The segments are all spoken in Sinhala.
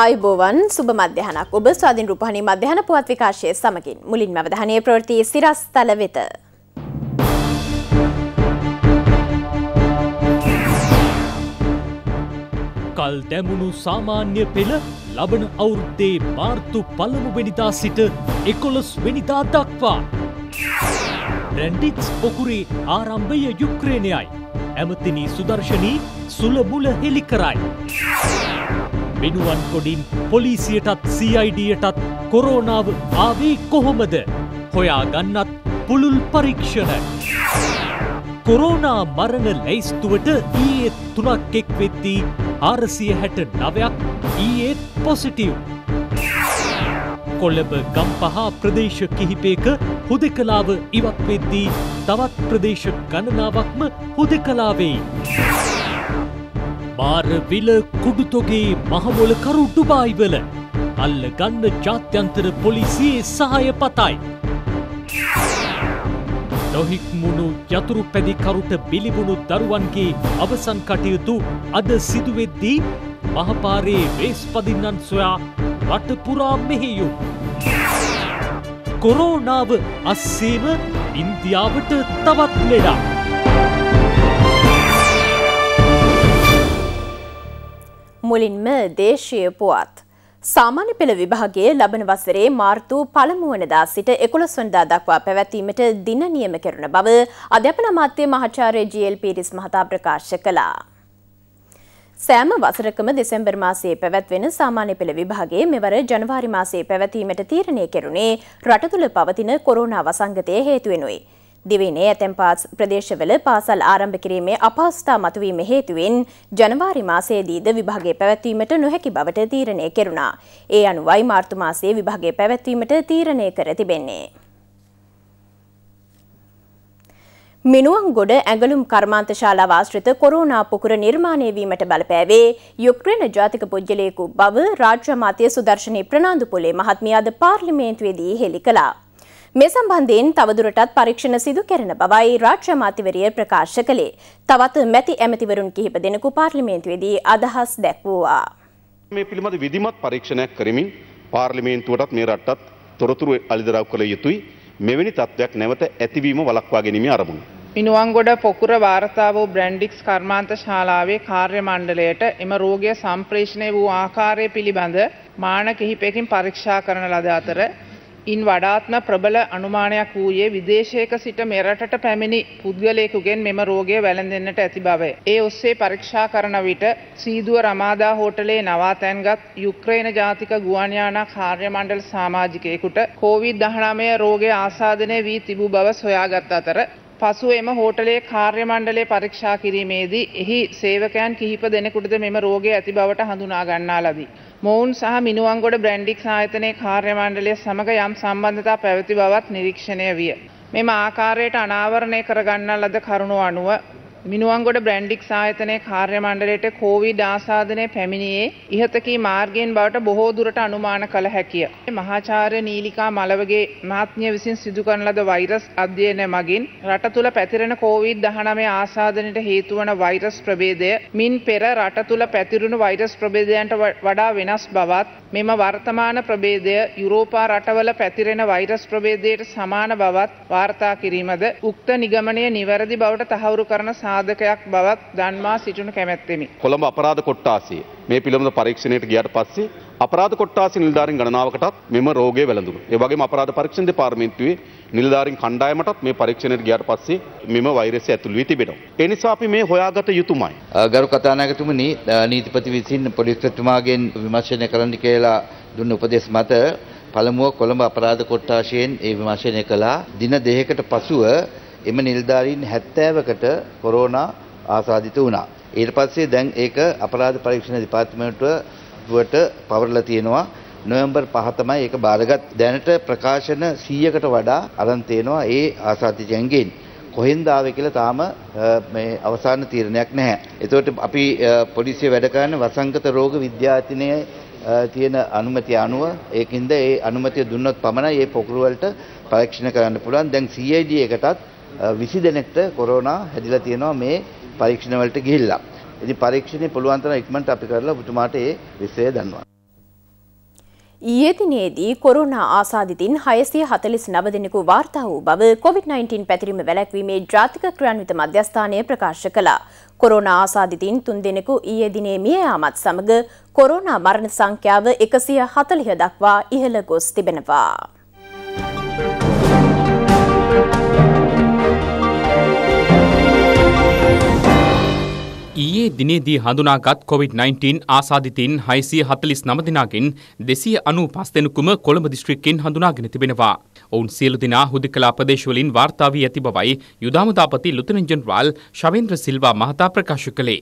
ආයුබෝවන් සුබ මධ්‍යහනක් ඔබ ස්වාධීන් රූපහණි මධ්‍යහන පුවත් විකාශය සමගින් මුලින්ම අවධානය ප්‍රවෘත්ති සිරස්තල වෙත. කල් දැමුණු සාමාන්‍ය පෙළ ලබන අවුරුද්දේ මාර්තු පළමු වෙනිදා සිට එකොළොස් වෙනිදා දක්වා. රැන්ඩික්ස් පොකුරේ ආරම්භය යුක්‍රේණයයි. ඇමතිනී සුදර්ශනී සුලබුල හෙළි කරයි. මිනුවන් කොඩින් පොලිසියටත් CIDටත් කොරෝනාව ආවේ කොහොමද හොයා ගන්නත් පුළුල් පරීක්ෂණ. කොරෝනා මරණ ලැයිස්තුවට ඊයේ තුනක් එක් වෙද්දී ආරසිය හැට නවයක් ඊයේත් පොසිටව්. කොල්ලබ ගම්පහ ප්‍රදේශ කිහිපේක හුද කලාව ඉවත් වෙද්දී තවත් ප්‍රදේශ ගණනාවක්ම හුද කලාවෙයි. පාරවිල කුඩුතොගේ මහමොල කරුටුබායිවල අල්ල ගන්න ජාත්‍යන්තර පොලිසියේ සහය පතයි. නොහික්මුණු යතුරු පැදිකරුට බිලිබුණු දරුවන්ගේ අවසන් කටයුතු අද සිදුවෙද්දී මහපාරයේ වේස් පදින්නන් සොයා රටපුරා මෙහෙයුම්. කොරෝනාව අස්සේම ඉන්දියාවට තවත් ලෙඩා. මුලින්ම දේශීය පුවත්. සාමාන්‍ය පෙළ විභාගය ලබන වසරේ මාර්තු පළමුුවනදා සිට එකොළොස් වනදා දක්වා පැවැත්වීමට දින නියම කෙරුණ බව අධ්‍යාපන අමාත්‍ය මහාචාර්ය ජීල් පීරිස් මහතා ප්‍රකාශ කළා. සෑම වසරකම දෙසැම්බර් මාසයේ පැවැත්වෙන සාමාන්‍ය පෙළ විභාගේ මෙවර ජනවාරි මාසයේ පැවැත්වීමට තීරණය කෙරුණේ රට තුළ පවතින කොරෝනා වසංගතය හේතුවෙනුයි. දිවයිනේ ඇතැම් ප්‍රදේශවල පාසල් ආරම්භ කිරීමේ අපහසුතා මතුවීම හේතුවෙන් ජනවාරි මාසයේදීද විභාගය පැවැත්වීමට නොහැකි බවට තීරණය කෙරුණා. ඒ අනුවයි මාර්තු මාසයේ විභාගය පැවැත්වීමට තීරණය කර තිබෙන්නේ. මිනුවන්ගොඩ ඇඟලුම් කර්මාන්ත ශාලාව ආශ්‍රිත කොරෝනා පුකුර නිර්මාණය වීමට බලපෑවේ යුක්‍රේන ජාතික පුද්ගලයෙකු බව රාජ්‍ය අමාත්‍ය සුදර්ශනී ප්‍රනාන්දුපුලේ මහත්මිය අද පාර්ලිමේන්තුවේදී හෙළි කළා. මේ සම්බන්ධයෙන් තවදුරටත් පරීක්ෂණ සිදු කරන බවයි රාජ්‍ය අමාත්‍යවරිය ප්‍රකාශ කළේ. තවත් මැති ඇමතිවරුන් කිහිප දෙනෙකු පාර්ලිමේන්තුවේදී අදහස් දැක්වුවා. මේ පිළිබඳ විධිමත් පරීක්ෂණයක් කරමින් පාර්ලිමේන්තුවටත් මේ රටටත් තොරතුරු අලිදරව් කළ යුතුයි. මෙවැනි තත්ත්වයක් නැවත ඇතිවීම වළක්වා ගැනීමේ අරමුණ. මිනුවන්ගොඩ පොකුර වාර්තාවෝ බ්‍රැන්ඩික්ස් කර්මාන්ත ශාලාවේ කාර්ය මණ්ඩලයට එම රෝගය සම්ප්‍රේෂණය වූ ආකාරය පිළිබඳ මාන කිහිපයකින් පරීක්ෂා කරන ලද අතර ඉන් වඩාත්ම ප්‍රබල අනුමානයක් වූයේ විදේශයක සිට මෙරටට පැමිණි පුද්ගලයෙකුගෙන් මෙම රෝගය වැළඳෙන්නට ඇති බවය. ඒ ඔස්සේ පරීක්ෂා කරන විට සීදුව රමාදා හෝටලේ නවාතැන්ගත් යුක්‍රේන ජාතික ගුවන්යානා කාර්ය මණ්ඩල සමාජිකයෙකුට කෝවිඩ්-19 රෝගය ආසාදනය වී තිබූ බව සොයාගත් අතර පසුව එම හෝටලේ කාර්ය මණ්ඩලය පරීක්ෂා කිරීමේදී එහි සේවකයන් කිහිප දෙනෙකුටද මෙම රෝගය ඇති බවට හඳුනා ගන්නා ලදී. මොවුන් සහ මිනුවන්ගොඩ බ්‍රැන්ඩික් ආයතනයේ කාර්ය මණ්ඩලය සමග යම් සම්බන්ධතා පැවති බවත් නිරීක්ෂණය විය. මෙම ආකාරයට අනාවරණය කරගන්නා ලද කරුණු අනුව මිනුවන්ගොඩ බ්‍රැන්ඩික් සායතනයේ කාර්ය මණ්ඩලයට කෝවිඩ් ආසාදනය පැමිණියේ ඉහතකී මාර්ගයෙන් බවට බොහෝ දුරට අනුමාන කළ හැකිය. මහාචාර්ය නීලිකා මලවගේ මහත්මිය විසින් සිදු කරන ලද වෛරස් අධ්‍යයනය මගින් රට තුල පැතිරෙන කෝවිඩ් 19 ආසාදනයට හේතු වන වෛරස් ප්‍රභේදය මින් පෙර රට තුල පැතිරුණු වෛරස් ප්‍රභේදයන්ට වඩා වෙනස් බවත් මෙම වර්තමාන ප්‍රභේදය යුරෝපා රටවල පැතිරෙන වෛරස් ප්‍රභේදයට සමාන බවත් වාර්තා කිරීමද උක්ත නිගමනය නිවැරදි බවට තහවුරු කරන සා සාධකයක් බවත් දන්වා සිටුන කැමැත්තෙමි. කොළඹ අපරාධ කොට්ටාසිය මේ පිළිබඳ පරීක්ෂණයට ගියට පස්සේ අපරාධ කොට්ටාසි නිලධාරීන් ගණනාවකටත් මෙම රෝගය වැළඳුණා. ඒ වගේම අපරාධ පරීක්ෂණ දෙපාර්තමේන්තුවේ නිලධාරීන් කණ්ඩායමටත් මේ පරීක්ෂණයට ගියාට පස්සේ මෙම වෛරසය ඇතුළු වී තිබෙනවා. ඒ නිසා අපි මේ හොයාගත යුතුමයි. ගරු කතානායකතුමනි නීතිපති විසින් පොලිස්තුමාගෙන් විමර්ශනය කරන්න කියලා දුන්න උපදෙස් මත පළමුව කොළඹ අපරාධ කොට්ටාශයෙන් ඒ විමර්ශනය කළා. දින දෙකකට පසුව එම නිලධාරීන් 70කට කොරෝනා ආසාදිත වුණා. ඊට පස්සේ දැන් ඒක අපරාධ පරීක්ෂණ දෙපාර්තමේන්තුවට පවරලා තියෙනවා. නොවැම්බර් 5 තමයි ඒක බාරගත්. දැනට ප්‍රකාශන 100කට වඩා අරන් තේනවා ඒ ආසාදිතයන්ගෙන්. කොහෙන්ද ආවේ කියලා තාම මේ අවසාන තීරණයක් නැහැ. ඒතකොට අපි පොලිසිය වැඩ කරන වසංගත රෝග විද්‍යායතනයේ තියෙන අනුමැතිය අනුව ඒකින්ද ඒ අනුමැතිය දුන්නොත් පමණයි මේ පොකුරු වලට පරීක්ෂණ කරන්න පුළුවන්. දැන් CID එකටත් විසි දෙනෙක්ට කොරෝනා හැදිලා තියෙනවා මේ පරීක්ෂණ වලට ගිහිල්ලා. ඉතින් පරීක්ෂණේ පුළුවන් තරම් ඉක්මනට අපි කරලා ඔබතුමාට ඒ විස්තරය දන්වා. ඊයේ දිනේදී කොරෝනා ආසාදිතින් 649 දෙනෙකු වාර්තා වූ බව COVID-19 පැතිරීම වැළැක්වීමේ ජාතික ක්‍රියාන්විත මධ්‍යස්ථානය ප්‍රකාශ කළා. කොරෝනා ආසාදිතින් 3 දෙනෙකු ඊයේ දිනේ මිය යාමත් සමග කොරෝනා මරණ සංඛ්‍යාව 140 දක්වා ඉහළ ගොස් තිබෙනවා. ඊයේ දිනේදී හඳුනාගත් COVID-19 ආසාධිතයින් 649 දෙනාගෙන් 295 දෙනෙකුම කොළඹ දිස්ත්‍රික්කයෙන් හඳුනාගෙන තිබෙනවා. ඔවුන් සියලු දෙනා හුදකලා ප්‍රදේශවලින් වාර්තා වී ඇති බවයි යුදාමදාපති ලුතන ජෙනරාල් ශවේන්ද්‍ර සිල්වා මහතා ප්‍රකාශ කළේ.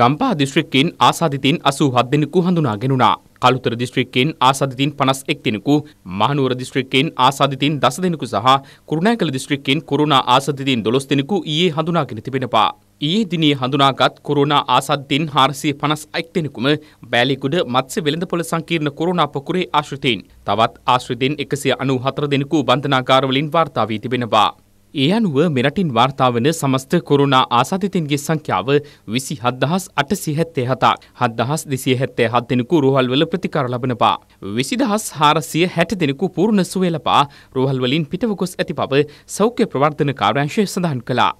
ගම්පා දිස්ත්‍රික්කයෙන් ආසාධිතයින් 87 දෙනෙකු හඳුනාගෙනුණා. කළුතර දිස්ත්‍රික්කයෙන් ආසාධිතයින් 51 දෙනෙකු, මහනුවර දිස්ත්‍රික්කයෙන් ආසාධිතයින් 10 දෙනෙකු සහ කුරුණෑගල දිස්ත්‍රික්කයෙන් කොරෝනා ආසාධිතයින් 12 දෙනෙකු ඊයේ හඳුනාගෙන තිබෙනවා. ඊයේ දිනේ හඳුනාගත් කොරෝනා ආසද්දෙන් 456 දෙනෙකුම බෑලිකුඩ මත්ස්‍ය වෙළඳපොළ සංකීර්ණ කොරෝනා පොකුරේ ආශ්‍රිතයින් තවත් ආශ්‍රිතයින් 194 දෙනෙකු බන්ධනාගාරවලින් වාර්තා වී තිබෙනවා. ඒ අනුව මෙරටින් වාර්තා වන සමස්ත කොරෝනා ආසාදිතයින්ගේ සංඛ්‍යාව 27877ක් 7277 දෙනෙකු රෝහල්වල ප්‍රතිකාර ලබනවා 20460 දෙනෙකු පූර්ණ සුවය ලබා රෝහල්වලින් පිටව ගොස් ඇති බව සෞඛ්‍ය ප්‍රවර්ධන කාර්යාංශය සඳහන් කළා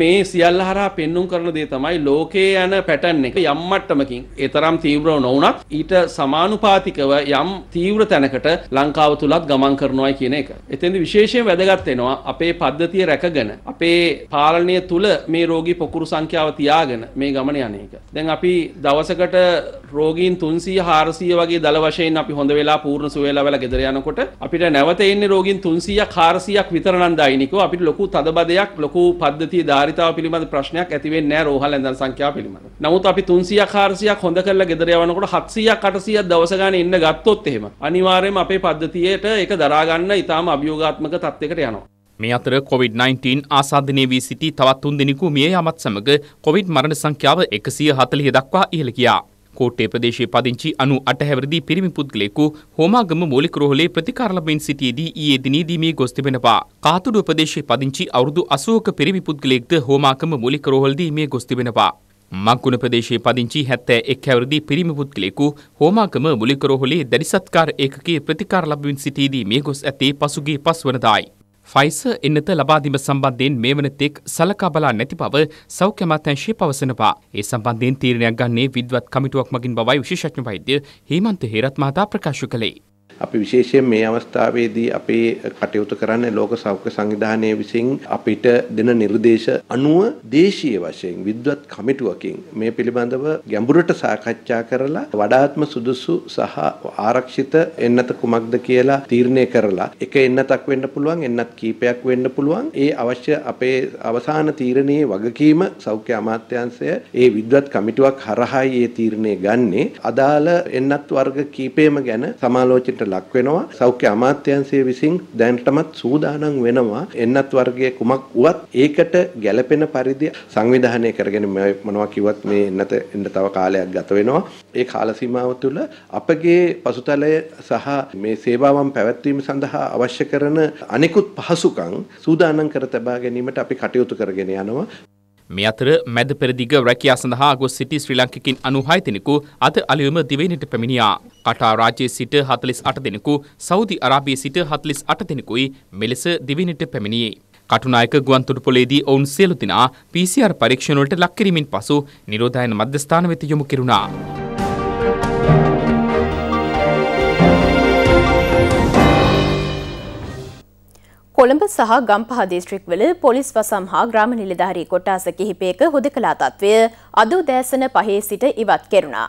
මේ සියල්ල හරහා පෙන්눔 කරන දේ තමයි ලෝකයේ යන පැටර්න් එක යම් මට්ටමකින් ඒ තරම් තීව්‍රව නොවුනත් ඊට සමානුපාතිකව යම් තීව්‍ර තැනකට ලංකාව තුලත් ගමන් කරනවායි කියන එක. එතෙන්ද විශේෂයෙන් වැදගත් වෙනවා අපේ පද්ධතිය රැකගෙන අපේ පාලනය තුල මේ රෝගී පොකුරු සංඛ්‍යාව තියාගෙන මේ ගමන යන එක. දැන් අපි දවසකට රෝගීන් 300 400 වගේ දල වශයෙන් අපි හොඳ වෙලා පූර්ණ සුව වෙලා වෙලා ගෙදර යනකොට අපිට නැවත එන්නේ රෝගීන් 300ක් 400ක් විතර නම් දෛනිකව අපිට ලොකු තදබදයක් ලොකු පද්ධතිය දා භාරිතාව පිළිබඳ ප්‍රශ්නයක් ඇති වෙන්නේ නැහැ රෝහල් ඇඳන් සංඛ්‍යාව පිළිබඳ. නමුත් අපි 300ක් 400ක් හොඳ කරලා ගෙදර යවනකොට 700ක් 800ක් දවස ගානේ ඉන්න ගත්තොත් එහෙම අනිවාර්යයෙන්ම අපේ පද්ධතියට ඒක දරා ගන්න ඊටාම අභියෝගාත්මක තත්යකට යනවා. මේ අතර COොVID-19 ආසාධනය වී සිටි තවත් තුන් දෙනෙකු මිය යමත් සමඟ කොවිඩ් මරණ සංඛ්‍යාව එකසිය හතලිය දක්වා ඉහළ කියා. කෝට්ටේ ප්‍රදේශයේ පදිංචි අනු අටහැවරදි පිරිමි පුද්ගලයෙකු හෝමාගම මූලික රෝහලේ ප්‍රතිකාර ලබමින් සිටියේදී ඊයේ දිනේදී මේ ගොස් තිබෙනවා. කාතුඩුව ප්‍රදේශයේ පදිංචි අවුරුදු 80ක පිරිමි පුද්ගලයෙක්ද හෝමාගම මූලික රෝහලදී මේ ගොස් තිබෙනවා. මක්ගුණ ප්‍රදේශයේ පදිංචි 71 හැවරදි පිරිමි පුද්ගලයෙකු හෝමාගම මූලික රෝහලේ දැඩි සත්කාර ඒකකයේ ප්‍රතිකාර ලබමින් සිටියේදී මේ ගොස් ඇත්තේ පසුගිය පස්වනදායි. ෆයිසර් එන්නත ලබාදීම සම්බන්ධයෙන් මේ වනතෙක් සලකා බලා නැති බව සෞඛ්‍ය අමාත්‍යාංශය පවසනවා. ඒ සම්බන්ධයෙන් තීරණයක් ගන්නේ විද්වත් කමිටුවක් මගින් බවයි විශේෂඥ වෛද්‍ය හේමන්ත හේරත් මහතා ප්‍රකාශ කළේ. අපි විශේෂයෙන් මේ අවස්ථාවේදී අපේ කටයුතු කරන්න ලෝක සෞඛ්‍ය සංවිධානය විසින් අපිට දෙන නිර්දේශ අනුව දේශීය වශයෙන් විද්වත් කමිටුවකින් මේ පිළිබඳව ගැඹුරට සාකච්ඡා කරලා වඩාත්ම සුදුසු සහ ආරක්ෂිත එන්නත කුමක්ද කියලා තීරණය කරලා එක එන්නතක් වෙන්න පුළුවන් එන්නත් කීපයක් වෙන්න පුළුවන් ඒ අවශ්‍ය අපේ අවසාන තීරණයේ වගකීම සෞඛ්‍ය අමාත්‍යාංශය ඒ විද්වත් කමිටුවක් හරහායි ඒ තීරණය ගන්නේ අදාළ එන්නත් වර්ග කීපයම ගැන සමාලෝචන අත්දැකීමට ලක් වෙනවා. සෞඛ්‍ය අමාත්‍යාංශය විසින් දැනටමත් සූදානම් වෙනවා. එන්නත් වර්ගයේ කුමක් වුවත් ඒකට ගැළපෙන පරිදි සංවිධානය කරගෙන මොනවා කිව්වත් මේ එන්නත එන්න තව කාලයක් ගත වෙනවා. ඒ කාල සීමාව තුළ අපගේ පසුතලය සහ මේ සේවාවන් පැවැත්වීම සඳහා අවශ්‍ය කරන අනෙකුත් පහසුකම් සූදානම් කර තබා ගැනීමට අපි කටයුතු කරගෙන යනවා. මේ අතර මැද පෙරදිග රැකියා සඳහා ගොස් සිටි ශ්‍රී ලංකිකින් 96 දෙනෙකු අද අලුයම දිවයිනට පැමිණියා. කටාර් රාජ්‍යයේ සිට 48 දෙනෙකු, සෞදි අරාබියේ සිට 48 දෙනෙකුයි මෙලෙස දිවයිනට පැමිණියේ. කටුනායක ගුවන්තොටුපොලේදී ඔවුන් සියලු දෙනා PCR පරීක්ෂණ වලට ලක් කිරීමෙන් පසු නිරෝධායන මධ්‍යස්ථාන වෙත යොමු කෙරුණා. කොළඹ සහ ගම්පහ දිස්ත්‍රික්වල පොලිස් වසම් හා ග්‍රාම නිලධාරී කොට්ටාස කිහිපයක හුදකලා තත්ත්වය අද උදෑසන පහේ සිට ඉවත් කෙරුණා.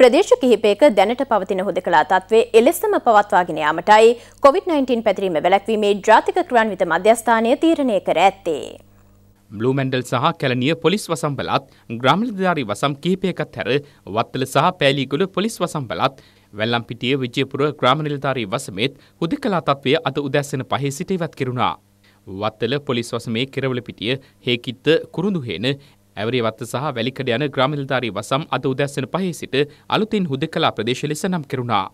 ප්‍රදේශ කිහිපයක දැනට පවතින හුදකලා තත්ත්වයේ එලෙසම පවත්වාගෙන යාමටයි COVID-19 පැතිරීම වැළැක්වීමේ ජාතික ක්‍රියාන්විත මධ්‍යස්ථානය තීරණය කර ඇත්තේ. බ්ලූමැන්ඩල් සහ කැලණිය පොලිස් වසම්බලත් ග්‍රාම නිලධාරී වසම් කිහිපයකත් හැර වත්තල සහ පෑලිගොඩ පොලිස් වසම්බලත් වැල්ලම්පිටිය විජයපුර ග්‍රාම නිලධාරී වසමේත් හුදකලා තත්ත්වය අද උදැස්සන පහේ සිට ඉවත් කෙරුණා. වත්තල පොලිස් වසමේ කෙරවලපිටිය හේකිත්ත කුරුඳුහේන ඇවරිය වත්ත සහ වැලිකඩ යන ග්‍රාම නිලධාරී වසම් අද උදැස්සන පහේ සිට අලුතින් හුදකලා ප්‍රදේශ ලෙස නම් කෙරුණා.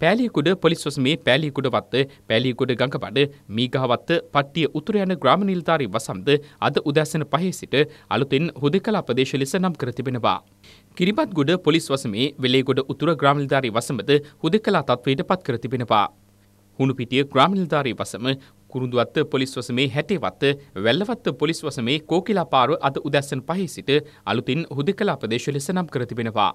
පෑලියකුඩ පොලිස්වසමේ පෑලිකුඩ වත්ත පෑලිකුඩ ගඟබඩ මීගහවත්ත පට්ටිය උතුර යන ග්‍රාම නිලධාරී වසම්ද අද උදැසන පහේ සිට අලුතෙන් හුදකලා ප්‍රදේශ ලෙස නම් කර තිබෙනවා. කිරිබත්ගොඩ පොලිස් වසමේ වෙලේගොඩ උතුර ග්‍රාමනිලධාරී වසමද හුදකලා තත්වයට පත් කර තිබෙනවා. හුණුපිටිය ග්‍රාමනිලධාරී වසම කුරුඳුවත්ත පොලිස් වසමේ හැටේවත්ත වැල්ලවත්ත පොලිස් වසමේ කෝකිලාපාරුව අද උදැස්සන් පහේ සිට අලුතින් හුදකලා ප්‍රදේශ ලෙස නම් කර තිබෙනවා.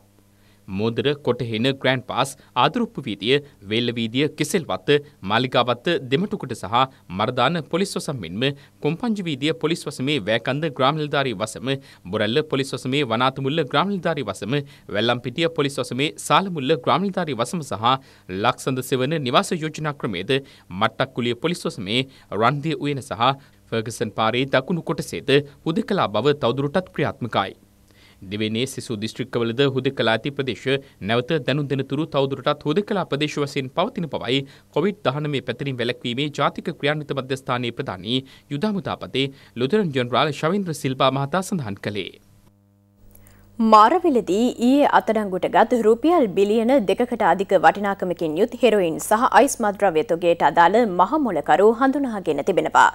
මෝදර කොටහෙන ග්‍රෑන්ඩ් පාස් ආදුරුප්පු වීදිය වේල්ල වීදිය කෙසෙල්වත්ත මාලිකාවත්ත දෙමටුකුට සහ මරදාන පොලිස් වසම් මෙන්ම කොම්පංජි වීදිය පොලිස් වසමේ වෑකන්ද ග්‍රාම නිලධාරී වසම බොරැල්ල පොලිස් වසමේ වනාතුමුල්ල ග්‍රාම නිලධාරී වසම වැල්ලම්පිටිය පොලිස් වසමේ සාලමුල්ල ග්‍රාම නිලධාරී වසම සහ ලක්සඳ සෙවන නිවාස යෝජනා ක්‍රමේද මට්ටක්කුලිය පොලිස් වසමේ රන්දිය උයන සහ ෆර්ගසන් පාරේ දකුණු කොටසේද හුදකලා බව තවදුරටත් ක්‍රියාත්මකයි. දෙවනේ සෙසු දිස්ත්‍රික්කවලද හුදෙකලාති ප්‍රදේශ නැවත දැනුම් දෙනතුරු තවදුරටත් හුදෙකලා ප්‍රදේශ වශයෙන් පවතින බවයි කොවිඩ්-19 පැතිරීම වැළැක්වීමේ ජාතික ක්‍රියාන්විත මධ්‍යස්ථානයේ ප්‍රධානී යුදාමුදාපතේ ලුදරන් ජෙනරාල් ශවීන්ද්‍ර සිල්වා මහතා සඳහන් කළේ. මාරවිලදී ඊයේ අතඩංගුට ගත් රුපියල් බිලියන දෙකකට අධික වටිනාකමකින් යුත් හෙරොයින් සහ අයිස් මද්‍රව්‍යතුගේට අදාළ මහමොලකරු හඳුනාගෙන තිබෙනවා.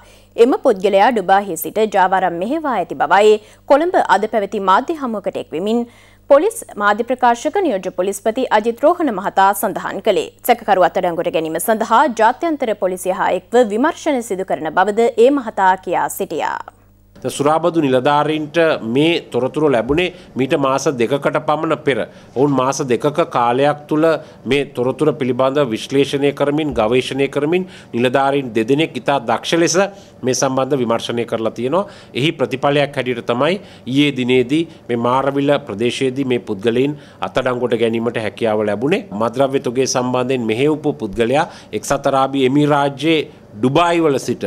එම පුද්ගලයා ඩුබාහි සිට ජාවාරම් මෙහෙවා ඇති බවයි කොළඹ අද පැවති මාධ්‍ය හමුවකට එක්වෙමින් පොලිස් මාධ්‍ය ප්‍රකාශක නියෝජ්‍ය පොලිස්පති අජිත් රෝහණ මහතා සඳහන් කළේ. සැකකරු අතඩංගුට ගැනීම සඳහා ජාත්‍යන්තර පොලිසිය හා එක්ව විමර්ශන සිදු කරන බවද ඒ මහතා කියා සිටියා. සුරාබදු නිලධාරීන්ට මේ තොරතුරු ලැබුණේ මීට මාස දෙකකට පමණ පෙර. ඔවුන් මාස දෙකක කාලයක් තුළ මේ තොරතුර පිළිබඳ විශ්ලේෂණය කරමින් ගවේශණය කරමින් නිලධාරීන් දෙදෙනෙක් ඉතා දක්ෂ ලෙස මේ සම්බන්ධ විමර්ශනය කරලා තියෙනවා. එහි ප්‍රතිඵලයක් හැටියට තමයි ඊයේ දිනේදී මේ මාරවිල ප්‍රදේශයේදී මේ පුද්ගලයින් අත්අඩංගුවට ගැනීමට හැකියාව ලැබුණේ. මද්‍රව්‍ය තුගේ සම්බන්ධයෙන් මෙහෙයවපු පුද්ගලයා එක්සත් අරාබි එමිරාජ්‍යයේ ඩුබායිවල සිට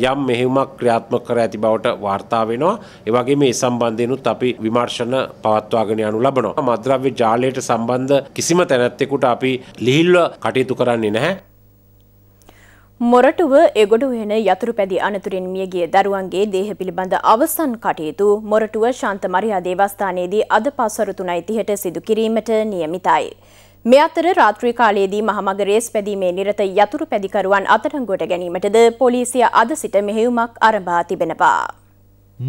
යම් මෙහෙමක් ක්‍රියාත්මක කර ඇති බවට වාර්තා වෙනවා. ඒ වගේම මේ සම්බන්ධයෙන්ුත් අපි විමර්ශන පවත්වාගෙන යනු ලබනවා. මද්‍රව්‍ය ජාලයට සම්බන්ධ කිසිම තැනැත්තෙකුට අපි ලිහිල්ව කටයුතු කරන්නේ නැහැ. මොරටුව එගොඩ වෙන යතුරු පැදි අනතුරින් මියගිය දරුවන්ගේ දේහ පිළිබඳ අවසන් කටයුතු මොරටුව ශාන්ත මරියා දේවස්ථානයේදී අද පසරු තුනයි තිහට සිදු කිරීමට නියමිතයි. මේ අතර රාත්‍රී කාලයේදී මහමග රේස් පැදීමේ නිරත යතුරු පැදිකරුවන් අත්අඩංගුවට ගැනීමටද පොලිසිය අද සිට මෙහෙයුමක් ආරම්භා තිබෙනවා.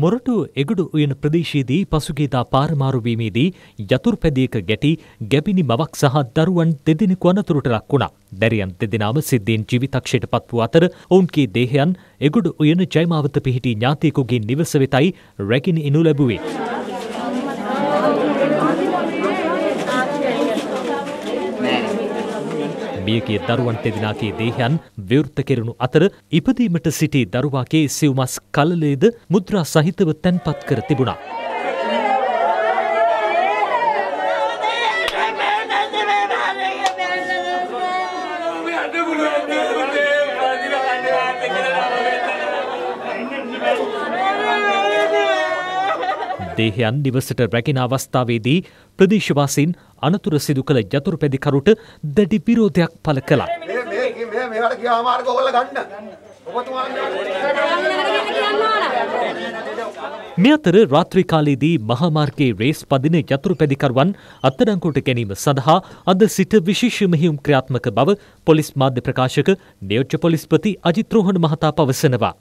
මොරටු එගුඩු උයන ප්‍රදේශයේදී පසුගේදා පාරමාරුවීමේදී යතුර්පැදියක ගැටි ගැබිනි මවක් සහ දරුවන් දෙදෙනෙකු අනතුරට ලක් වුණා. දැරියන් දෙදෙනාම සිද්ධීන් ජීවිතක්ෂයට පත් වූ අතර ඔවුන්ගේ දේහයන් එගුඩු උයන ජයමාවත පිහිටි ඥාතයකුගේ නිවස වෙතයි රැගෙන ඉනු ලැබුවේ. මියගිය දරුවන් දෙදෙනාගේ දේහයන් විවෘත කෙරුණු අතර ඉපදීමට සිටි දරුවාගේ සිව්මස් කලලයේද මුද්‍රා සහිතව තැන්පත් කර තිබුණා. දේහයන් නිවසට රැගෙන අවස්ථාවේදී ප්‍රදේශවාසීන් අනතුර සිදු කළ ජතුරුපැදිකරුට දැඩි විරෝධයක් පළ කළා. මේ අතර රාත්‍රී කාලයේදී මහාමාර්ගයේ රේස් පදින යතුරුපැදිකරුවන් අත්අඩංගුවට ගැනීම සඳහා අද සිට විශේෂ මෙහෙයුම් ක්‍රියාත්මක බව පොලිස් මාධ්‍ය ප්‍රකාශක නියෝජ්‍ය පොලිස්පති අජිත් රෝහණ මහතා පවසනවා.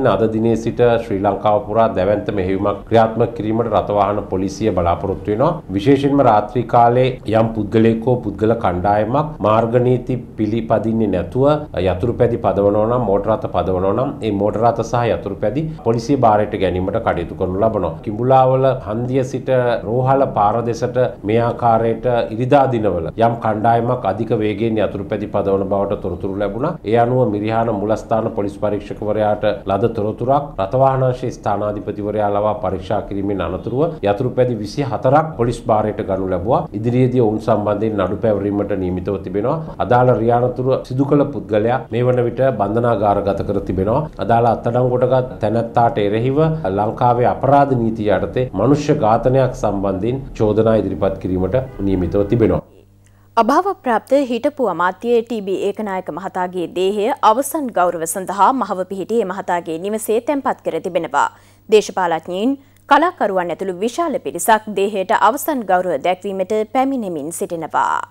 අද දිනේ සිට ශ්‍රී ලංකාව පුරා දැවැන්ත මෙහෙයුමක් ක්‍රියාත්මක කිරීමට රථවාහන පොලිසිය බලාපොරොත්තු වෙනවා. විශේෂයෙන්ම රාත්‍රී කාලයේ යම් පුද්ගලයෙක් හෝ පුද්ගල කණ්ඩායමක් මාර්ග නීති පිළිපදින්නේ නැතුව යතුරු පැදි පදවනවා නම් මෝටර රථ පදවනවා නම් ඒ මෝටර රථ සහ යතුරු පැදි පොලිසිය බාරයට ගැනීමට කටයුතු කරනු ලබනවා. කිඹුලාවල හන්දිය සිට රෝහල පාර දෙසට මේ ආකාරයට ඉරිදා දිනවල යම් කණ්ඩායමක් අධික වේගයෙන් යතුරු පැදි පදවන බවට තොරතුරු ලැබුණා. ඒ අනුව මිරිහාන මුලස්ථාන පොලිස් පරීක්ෂකවරයාට ලද ලද තොරතුරක් රථවාහනාංශ ස්ථානාධිපතිවරයා ලවා පරීක්ෂා කිරීමෙන් අනතුරුව යතුරු පැදි 24ක් පොලිස් භාරයට ගනු ලැබුවා. ඉදිරියේදී ඔවුන් සම්බන්ධයෙන් නඩු පැවරීමට නියමිතව තිබෙනවා. අදාළ රියානතුරු සිදු කළ පුද්ගලයා මේ වන විට බන්ධනාගාරගත කර තිබෙනවා. අදාළ අත්අඩංගුවටගත් තැනැත්තාට එරෙහිව ලංකාවේ අපරාධ නීතිය යටතේ මනුෂ්‍ය ඝාතනයක් සම්බන්ධයෙන් චෝදනා ඉදිරිපත් කිරීමට නියමිතව තිබෙනවා. අභාව ප්‍රාප්ත හිටපු අමාත්‍යයේ ටීබී ඒකනායක මහතාගේ දේහය අවසන් ගෞරව සඳහා මහව පිහිටියේ මහතාගේ නිවසේ තැන්පත් කර තිබෙනවා. දේශපාලඥයින් කලාකරුවන් ඇතුළු විශාල පිරිසක් දේහයට අවසන් ගෞරව දැක්වීමට පැමිණෙමින් සිටිනවා.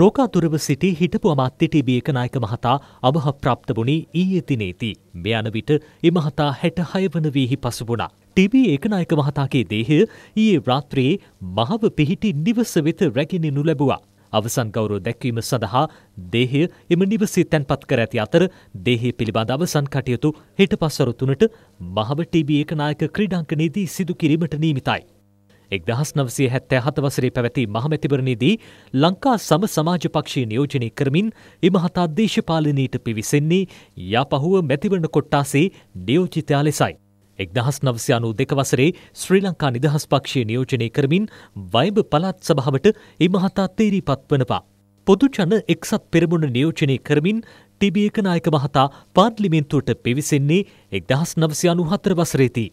රෝකාතුරව සිටි හිටපු අමාත්‍ය ටීබී ඒකනායක මහතා අභහ ප්‍රාප්තබුණි ඊයේ දිනේදී. මේ අන විට ඒ මහතා 66 වන වීහි පසුබුණා. ටීබී ඒකනායක මහතාගේ දේහය ඊයේ රාත්‍රියේ මහව පිහිටි නිවස වෙත රැගෙනනු ලැබුවා. අවසන් ගෞරව දැක්වීම සඳහා දේහය එම නිවසේ තැන්පත් කර ඇති අතර දේහය පිළිබඳ අවසන් කටයුතු හෙට පස්වරු තුනට මහව ටීබී ඒකනායක ක්‍රීඩාංකනයේදී සිදු කිරීමට නීමිතයි. එක්දහස් නවසය හැත්තෑ හත වසරේ පැවැති මහමැතිවරණයේදී ලංකා සම සමාජ පක්ෂය නියෝජනය කරමින් එම හතා දේශපාලනීට පිවිසෙන්නේ යාපහුව මැතිවරණ කොට්ටාසේ නියෝජිතයා ලෙසයි. එක්දහස් නවසි අනු දෙක වසරේ ශ්‍රී ලංකා නිදහස් පක්ෂය නියෝජනය කරමින් වයිබ පළාත් සභාවට ඉමහතා තේරී පත්වනවා. පොදුජන එක්සත් පෙරමුණ නියෝජනය කරමින් ටිබියක නායක මහතා පාර්ලිමෙන්තුවට පිවිසෙන්නේ එක්දහස් නවසි අනු හතර වසරේති.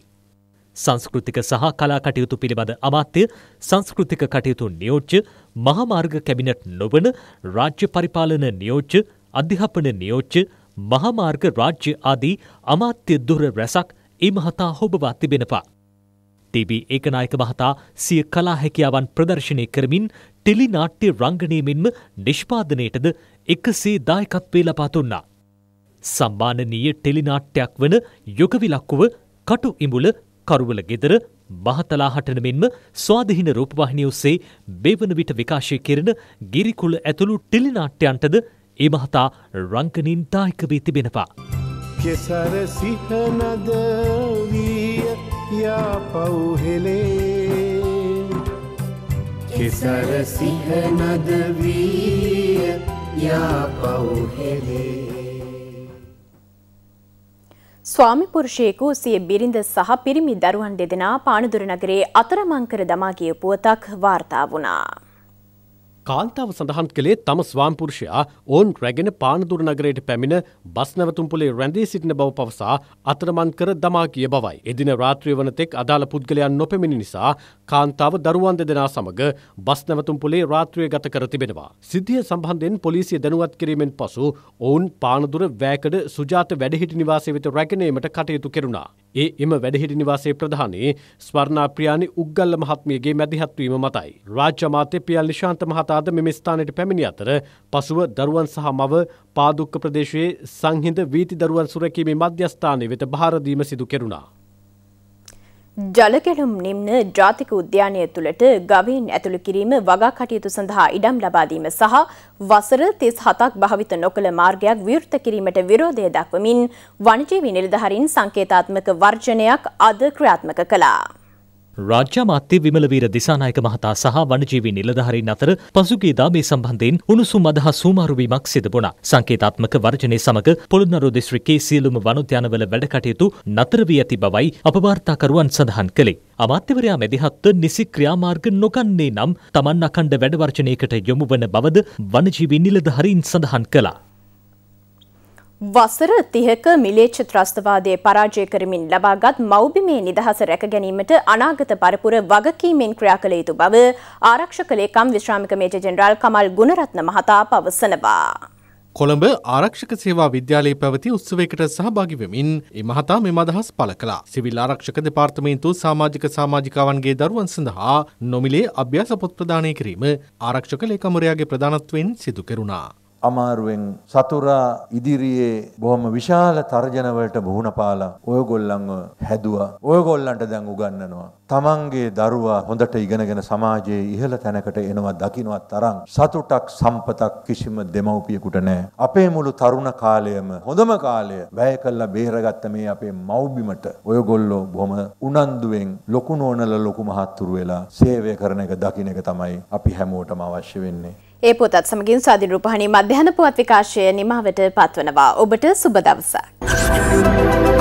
සංස්කෘතික සහ කලා කටයුතු පිළිබඳ අමාත්‍ය සංස්කෘතික කටයුතු නියෝජ්‍ය මහමාර්ග කැබිනට් නොවන රාජ්‍ය පරිපාලන නියෝජ්‍ය අධ්‍යාපන නියෝජ්‍ය මහමාර්ග රාජ්‍ය ආදී අමාත්‍ය දුර රැසක් ඒ මහතා හොබවා තිබෙනවා. ටීබී ඒකනායක මහතා සිය කලා හැකියාවන් ප්‍රදර්ශනය කරමින් ටෙලිනාට්‍ය රංගනය මෙන්ම නිෂ්පාදනයටද එකසේ දායකත්වේ ලබා දුන්නා. සම්මානනීය ටෙලිනාට්‍යයක් වන යොගවිලක්කුව කටු ඉඹුල කරුවල ගෙදර බහතලා හටන මෙන්ම ස්වාධහින රූපවාහිනිය ඔස්සේ බේවන විට විකාශය කෙරෙන ගිරිකුල ඇතුළු ටෙලිනාට්‍යයන්ටද ඒ මහතා රංකනින් දායක වී තිබෙනවා. කෙසර සිහනද වීය යාපව්හෙලේ කෙසර සිහනද වීය යාපව්හෙලේ ස්වාමිපුරුෂයෙකු සිය බිරිඳ සහ පිරිමි දරුවන් දෙදෙනා පානදුර නගරේ අතරමංකර දමා ගිය පුවතක් වාර්තා වුණා. කාන්තාව සඳහන් කළේ තම ස්වාම්පුරුෂයා ඔවුන් රැගෙන පානදුර නගරයට පැමිණ බස් නැවතුම්පුලේ රැඳී සිටින බව පවසා අතරමන් කර දමා කිය බවයි. එදින රාත්‍රිය වනතෙක් අදාළ පුද්ගලයන් නොපැමිණි නිසා කාන්තාව දරුවන් දෙදෙනා සමග බස් නැවතුම්පුලේ රාත්‍රිය ගත කර තිබෙනවා. සිද්ධිය සම්බන්ධයෙන් පොලිසිය දැනුවත් කිරීමෙන් පසු ඔවුන් පානදුර වෑකඩ සුජාත වැඩහිටි නිවාසය වෙත රැගෙන ඒමට කටයුතු කෙරුණා. ඒ එම වැඩහිටි නිවාසේ ප්‍රධානී ස්වර්ණා ප්‍රියානි උග්ගල්ල මහත්මියගේ මැදිහත්වීම මතයි. රාජ්‍ය අමාත්‍ය පියල් නිශාන්ත මහතාද මෙම ස්ථානයට පැමිණි අතර පසුව දරුවන් සහ මව පාදුක්ක ප්‍රදේශයේ සංහිඳ වීති දරුවන් සුරැකීමේ මධ්‍යස්ථානය වෙත භාරදීම සිදු කෙරුණා. ජලකැලුම් නිම්න ජාතික උද්‍යානය තුළට ගවයෙන් ඇතුළු කිරීම වගා කටයුතු සඳහා ඉඩම් ලබාදීම සහ වසර තිස් හතක් භාවිත නොකළ මාර්ගයක් විවෘත කිරීමට විරෝධය දක්වමින් වනජීවි නිලධහරින් සංකේතාත්මක වර්ජනයක් අද ක්‍රියාත්මක කලා. රාජ්‍ය මාත්‍ය විමල වීර දිසානායක මහතා සහ වනජීවී නිලධාරීන් අතර පසුගියදා මේ සම්බන්ධයෙන් උණුසුම් අදහස් සූමාරුවීමක් සිදු වුණා. සංකේතාත්මක වර්ජනය සමග පොළොන්නරුව දිස්ත්‍රික්කයේ සියලුම වනෝද්‍යානවල වැඩ කටයුතු නතර වී ඇති බවයි අපවාර්තාකරුවන් සඳහන් කළේ. අමාත්‍යවරයා මැදිහත්ව නිසි ක්‍රියාමාර්ග නොගන්නේ නම් තමන් අකණ්ඩ වැඩවර්ජනයකට යොමු වන බවද වනජීවී නිලධාරීන් සඳහන් කළා. වසර තිහක මිලේච්ච ත්‍රස්තවාදය පරාජය කරමින් ලබාගත් මෞබිමේ නිදහස රැකගැනීමට අනාගත පරපුර වගකීමෙන් ක්‍රියා කළ යුතු බව ආරක්ෂක ලේකම් විශ්‍රාමික මේජ ජෙනරාල් කමල් ගුණරත්න මහතා පවසනවා. කොළඹ ආරක්ෂක සේවා විද්‍යාලයේ පැවති උත්සවයකට සහභාගි වෙමින් ඒ මහතා මෙම අදහස් පළ කළා. සිවිල් ආරක්ෂක දෙපාර්තමේන්තුව සමාජික සමාජිකාවන්ගේ දරුවන් සඳහා නොමිලේ අභ්‍යාස පොත් ප්‍රදානය කිරීම ආරක්ෂක ලේකම්වරයාගේ ප්‍රධානත්වයෙන් සිදු කෙරුණා. අමාරුවෙන් සතුරා ඉදිරියේ බොහොම විශාල තර්ජන වලට මුහුණ පාලා ඔයගොල්ලන්ව හැදුවා. ඔයගොල්ලන්ට දැන් උගන්වනවා. තමන්ගේ දරුවා හොඳට ඉගෙනගෙන සමාජයේ ඉහළ තැනකට එනවා දකින්නවත් තරම් සතුටක් සම්පතක් කිසිම දෙමව්පියෙකුට නැහැ. අපේ මුළු තරුණ කාලයම හොඳම කාලය වැය කළා බේරගත්ත මේ අපේ මව්බිමට ඔයගොල්ලෝ බොහොම උනන්දුවෙන් ලොකු නෝනල ලොකු මහත්තුරු වෙලා සේවය කරන එක දකින්න එක තමයි අපි හැමෝටම අවශ්‍ය වෙන්නේ. ඒ පොතත් සමගින් ස්වාධීන රූපහානි මධ්‍යහන පුවත් විකාශය නිමාවට පත්වනවා. ඔබට සුබ දවසක්.